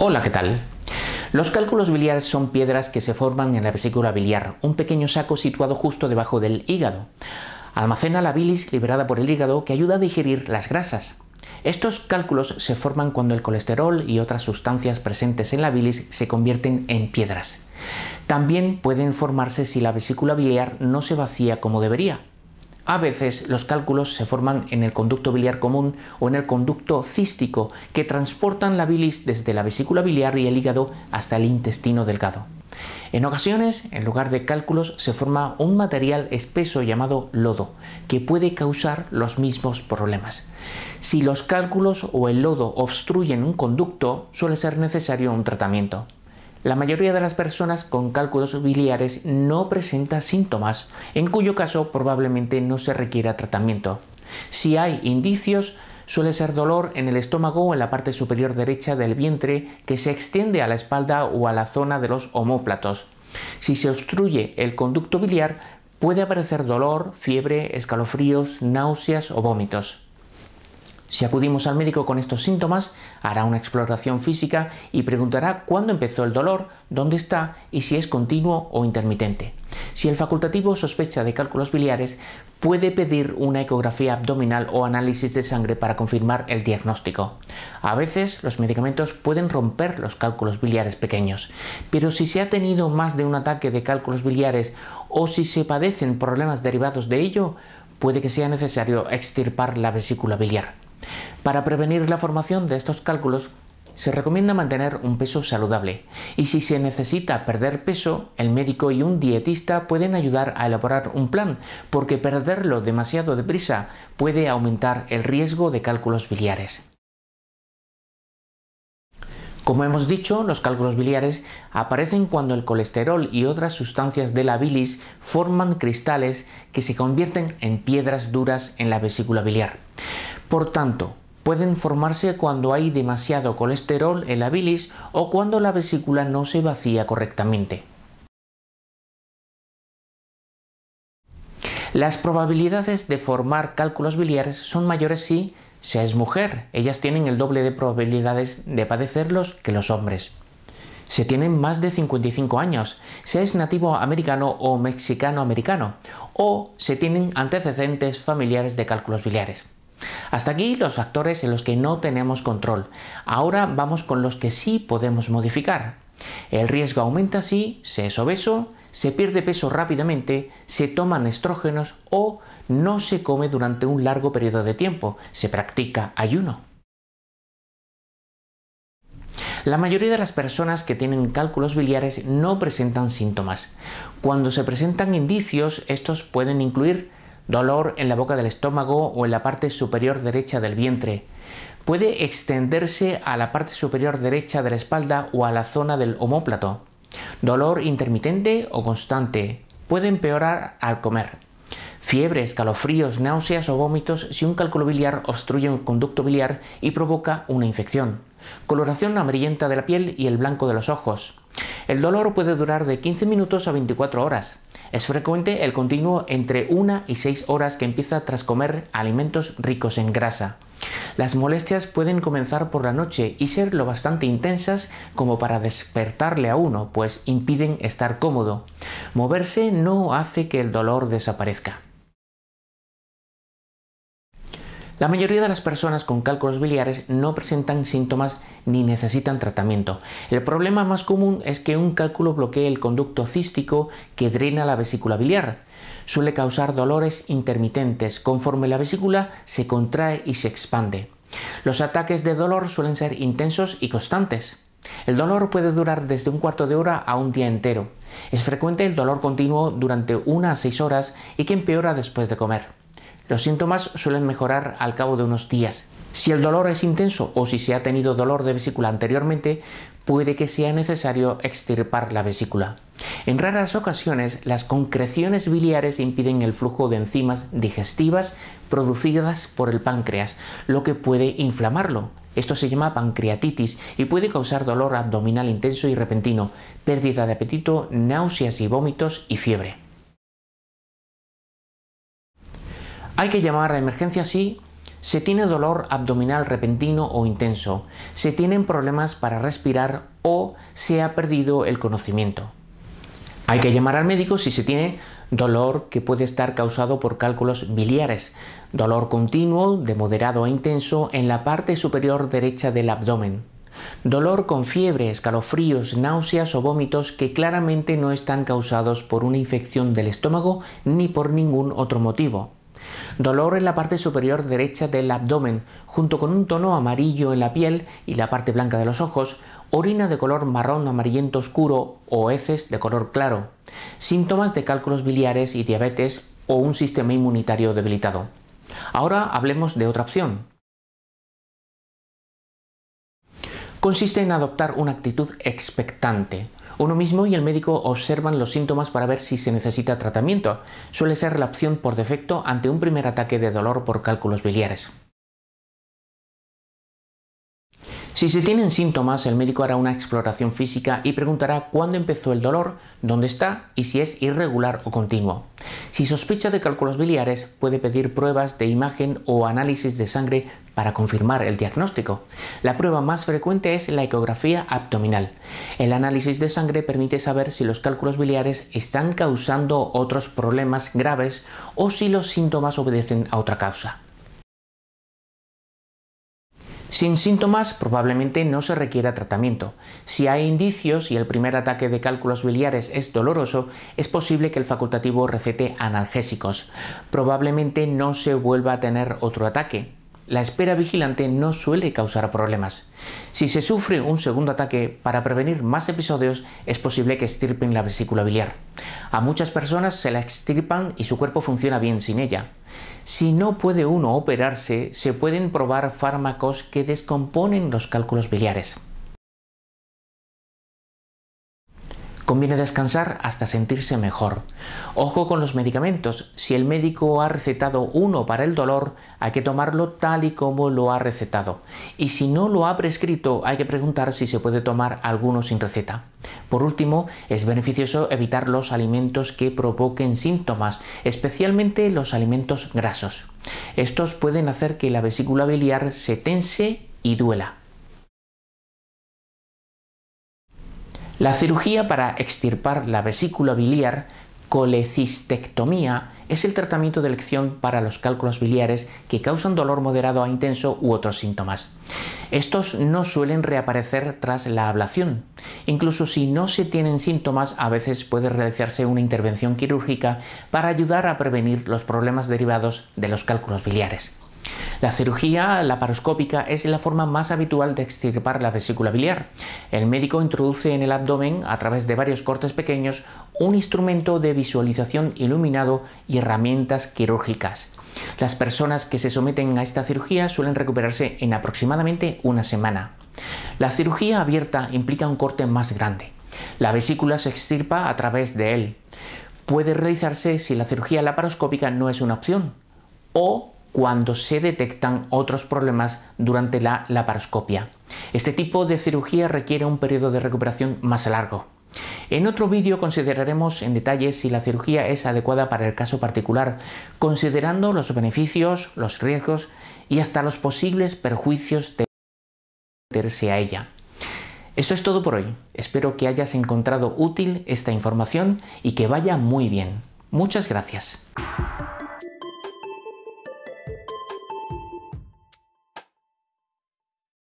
Hola, ¿qué tal? Los cálculos biliares son piedras que se forman en la vesícula biliar, un pequeño saco situado justo debajo del hígado. Almacena la bilis liberada por el hígado que ayuda a digerir las grasas. Estos cálculos se forman cuando el colesterol y otras sustancias presentes en la bilis se convierten en piedras. También pueden formarse si la vesícula biliar no se vacía como debería, a veces los cálculos se forman en el conducto biliar común o en el conducto cístico que transportan la bilis desde la vesícula biliar y el hígado hasta el intestino delgado. En ocasiones, en lugar de cálculos, se forma un material espeso llamado lodo, que puede causar los mismos problemas. Si los cálculos o el lodo obstruyen un conducto, suele ser necesario un tratamiento. La mayoría de las personas con cálculos biliares no presenta síntomas, en cuyo caso probablemente no se requiera tratamiento. Si hay indicios, suele ser dolor en el estómago o en la parte superior derecha del vientre que se extiende a la espalda o a la zona de los homóplatos. Si se obstruye el conducto biliar, puede aparecer dolor, fiebre, escalofríos, náuseas o vómitos. Si acudimos al médico con estos síntomas, hará una exploración física y preguntará cuándo empezó el dolor, dónde está y si es continuo o intermitente. Si el facultativo sospecha de cálculos biliares, puede pedir una ecografía abdominal o análisis de sangre para confirmar el diagnóstico. A veces los medicamentos pueden romper los cálculos biliares pequeños, pero si se ha tenido más de un ataque de cálculos biliares o si se padecen problemas derivados de ello, puede que sea necesario extirpar la vesícula biliar. Para prevenir la formación de estos cálculos, se recomienda mantener un peso saludable y si se necesita perder peso, el médico y un dietista pueden ayudar a elaborar un plan, porque perderlo demasiado deprisa puede aumentar el riesgo de cálculos biliares. Como hemos dicho, los cálculos biliares aparecen cuando el colesterol y otras sustancias de la bilis forman cristales que se convierten en piedras duras en la vesícula biliar. Por tanto, pueden formarse cuando hay demasiado colesterol en la bilis o cuando la vesícula no se vacía correctamente. Las probabilidades de formar cálculos biliares son mayores si se es mujer. Ellas tienen el doble de probabilidades de padecerlos que los hombres. Se tienen más de 55 años, si es nativo americano o mexicano-americano, o se tienen antecedentes familiares de cálculos biliares. Hasta aquí los factores en los que no tenemos control. Ahora vamos con los que sí podemos modificar. El riesgo aumenta si se es obeso, se pierde peso rápidamente, se toman estrógenos o no se come durante un largo periodo de tiempo, se practica ayuno. La mayoría de las personas que tienen cálculos biliares no presentan síntomas. Cuando se presentan indicios, estos pueden incluir dolor en la boca del estómago o en la parte superior derecha del vientre. Puede extenderse a la parte superior derecha de la espalda o a la zona del homóplato. Dolor intermitente o constante. Puede empeorar al comer. Fiebre, escalofríos, náuseas o vómitos si un cálculo biliar obstruye un conducto biliar y provoca una infección. Coloración amarillenta de la piel y el blanco de los ojos el dolor puede durar de 15 minutos a 24 horas. Es frecuente el continuo entre 1 y 6 horas que empieza tras comer alimentos ricos en grasa. Las molestias pueden comenzar por la noche y ser lo bastante intensas como para despertarle a uno, pues impiden estar cómodo. Moverse no hace que el dolor desaparezca. La mayoría de las personas con cálculos biliares no presentan síntomas ni necesitan tratamiento. El problema más común es que un cálculo bloquee el conducto cístico que drena la vesícula biliar. Suele causar dolores intermitentes conforme la vesícula se contrae y se expande. Los ataques de dolor suelen ser intensos y constantes. El dolor puede durar desde un cuarto de hora a un día entero. Es frecuente el dolor continuo durante una a seis horas y que empeora después de comer. Los síntomas suelen mejorar al cabo de unos días. Si el dolor es intenso o si se ha tenido dolor de vesícula anteriormente, puede que sea necesario extirpar la vesícula. En raras ocasiones, las concreciones biliares impiden el flujo de enzimas digestivas producidas por el páncreas, lo que puede inflamarlo. Esto se llama pancreatitis y puede causar dolor abdominal intenso y repentino, pérdida de apetito, náuseas y vómitos y fiebre. Hay que llamar a emergencia si se tiene dolor abdominal repentino o intenso, se tienen problemas para respirar o se ha perdido el conocimiento. Hay que llamar al médico si se tiene dolor que puede estar causado por cálculos biliares, dolor continuo de moderado a intenso en la parte superior derecha del abdomen, dolor con fiebre, escalofríos, náuseas o vómitos que claramente no están causados por una infección del estómago ni por ningún otro motivo Dolor en la parte superior derecha del abdomen, junto con un tono amarillo en la piel y la parte blanca de los ojos, orina de color marrón amarillento oscuro o heces de color claro, síntomas de cálculos biliares y diabetes o un sistema inmunitario debilitado. Ahora hablemos de otra opción. Consiste en adoptar una actitud expectante, uno mismo y el médico observan los síntomas para ver si se necesita tratamiento. Suele ser la opción por defecto ante un primer ataque de dolor por cálculos biliares. Si se tienen síntomas, el médico hará una exploración física y preguntará cuándo empezó el dolor, dónde está y si es irregular o continuo. Si sospecha de cálculos biliares, puede pedir pruebas de imagen o análisis de sangre para confirmar el diagnóstico. La prueba más frecuente es la ecografía abdominal. El análisis de sangre permite saber si los cálculos biliares están causando otros problemas graves o si los síntomas obedecen a otra causa. Sin síntomas probablemente no se requiera tratamiento. Si hay indicios y el primer ataque de cálculos biliares es doloroso, es posible que el facultativo recete analgésicos. Probablemente no se vuelva a tener otro ataque la espera vigilante no suele causar problemas. Si se sufre un segundo ataque, para prevenir más episodios es posible que extirpen la vesícula biliar. A muchas personas se la extirpan y su cuerpo funciona bien sin ella. Si no puede uno operarse, se pueden probar fármacos que descomponen los cálculos biliares. Conviene descansar hasta sentirse mejor. Ojo con los medicamentos. Si el médico ha recetado uno para el dolor, hay que tomarlo tal y como lo ha recetado. Y si no lo ha prescrito, hay que preguntar si se puede tomar alguno sin receta. Por último, es beneficioso evitar los alimentos que provoquen síntomas, especialmente los alimentos grasos. Estos pueden hacer que la vesícula biliar se tense y duela. La cirugía para extirpar la vesícula biliar, colecistectomía, es el tratamiento de elección para los cálculos biliares que causan dolor moderado a intenso u otros síntomas. Estos no suelen reaparecer tras la ablación. Incluso si no se tienen síntomas, a veces puede realizarse una intervención quirúrgica para ayudar a prevenir los problemas derivados de los cálculos biliares. La cirugía laparoscópica es la forma más habitual de extirpar la vesícula biliar. El médico introduce en el abdomen, a través de varios cortes pequeños, un instrumento de visualización iluminado y herramientas quirúrgicas. Las personas que se someten a esta cirugía suelen recuperarse en aproximadamente una semana. La cirugía abierta implica un corte más grande. La vesícula se extirpa a través de él. Puede realizarse si la cirugía laparoscópica no es una opción o cuando se detectan otros problemas durante la laparoscopia. Este tipo de cirugía requiere un periodo de recuperación más largo. En otro vídeo consideraremos en detalle si la cirugía es adecuada para el caso particular, considerando los beneficios, los riesgos y hasta los posibles perjuicios de meterse a ella. Esto es todo por hoy. Espero que hayas encontrado útil esta información y que vaya muy bien. Muchas gracias.